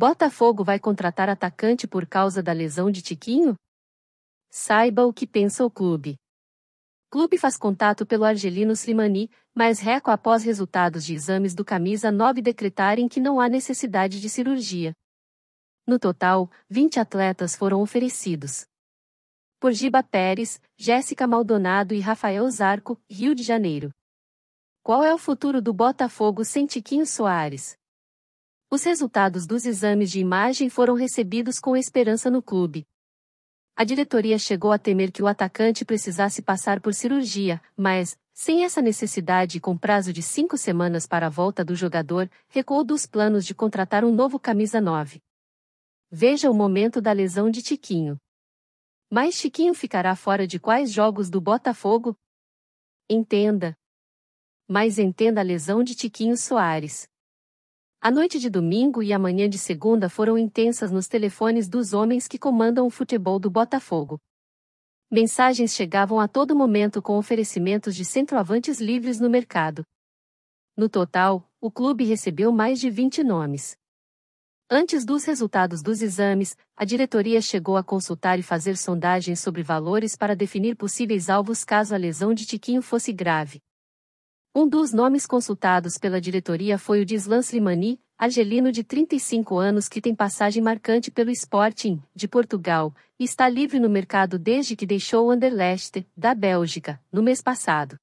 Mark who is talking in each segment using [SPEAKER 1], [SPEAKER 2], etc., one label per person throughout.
[SPEAKER 1] Botafogo vai contratar atacante por causa da lesão de Tiquinho? Saiba o que pensa o clube. Clube faz contato pelo argelino Slimani, mas reco após resultados de exames do camisa 9 decretarem que não há necessidade de cirurgia. No total, 20 atletas foram oferecidos. Por Giba Pérez, Jéssica Maldonado e Rafael Zarco, Rio de Janeiro. Qual é o futuro do Botafogo sem Tiquinho Soares? Os resultados dos exames de imagem foram recebidos com esperança no clube. A diretoria chegou a temer que o atacante precisasse passar por cirurgia, mas, sem essa necessidade e com prazo de cinco semanas para a volta do jogador, recuou dos planos de contratar um novo camisa 9. Veja o momento da lesão de Tiquinho. Mas Chiquinho ficará fora de quais jogos do Botafogo? Entenda. Mas entenda a lesão de Tiquinho Soares. A noite de domingo e a manhã de segunda foram intensas nos telefones dos homens que comandam o futebol do Botafogo. Mensagens chegavam a todo momento com oferecimentos de centroavantes livres no mercado. No total, o clube recebeu mais de 20 nomes. Antes dos resultados dos exames, a diretoria chegou a consultar e fazer sondagens sobre valores para definir possíveis alvos caso a lesão de Tiquinho fosse grave. Um dos nomes consultados pela diretoria foi o de Islan Slimani, argelino de 35 anos que tem passagem marcante pelo Sporting, de Portugal, e está livre no mercado desde que deixou o Anderlecht, da Bélgica, no mês passado.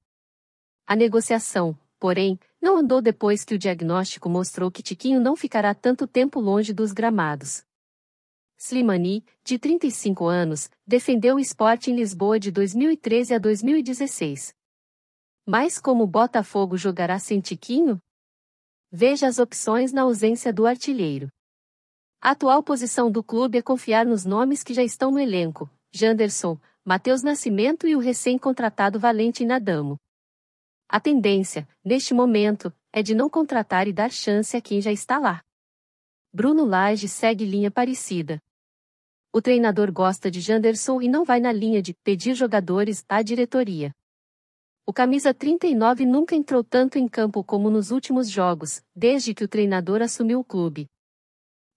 [SPEAKER 1] A negociação, porém, não andou depois que o diagnóstico mostrou que Tiquinho não ficará tanto tempo longe dos gramados. Slimani, de 35 anos, defendeu o esporte em Lisboa de 2013 a 2016. Mas como o Botafogo jogará sem Tiquinho? Veja as opções na ausência do artilheiro. A atual posição do clube é confiar nos nomes que já estão no elenco: Janderson, Matheus Nascimento e o recém-contratado Valente Nadamo. A tendência, neste momento, é de não contratar e dar chance a quem já está lá. Bruno Lage segue linha parecida. O treinador gosta de Janderson e não vai na linha de pedir jogadores à diretoria. O camisa 39 nunca entrou tanto em campo como nos últimos jogos, desde que o treinador assumiu o clube.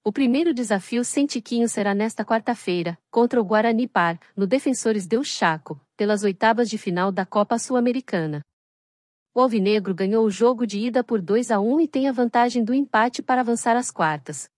[SPEAKER 1] O primeiro desafio sem Tiquinho será nesta quarta-feira, contra o Guarani Par, no Defensores del Chaco, pelas oitavas de final da Copa Sul-Americana. O Alvinegro ganhou o jogo de ida por 2 a 1 e tem a vantagem do empate para avançar às quartas.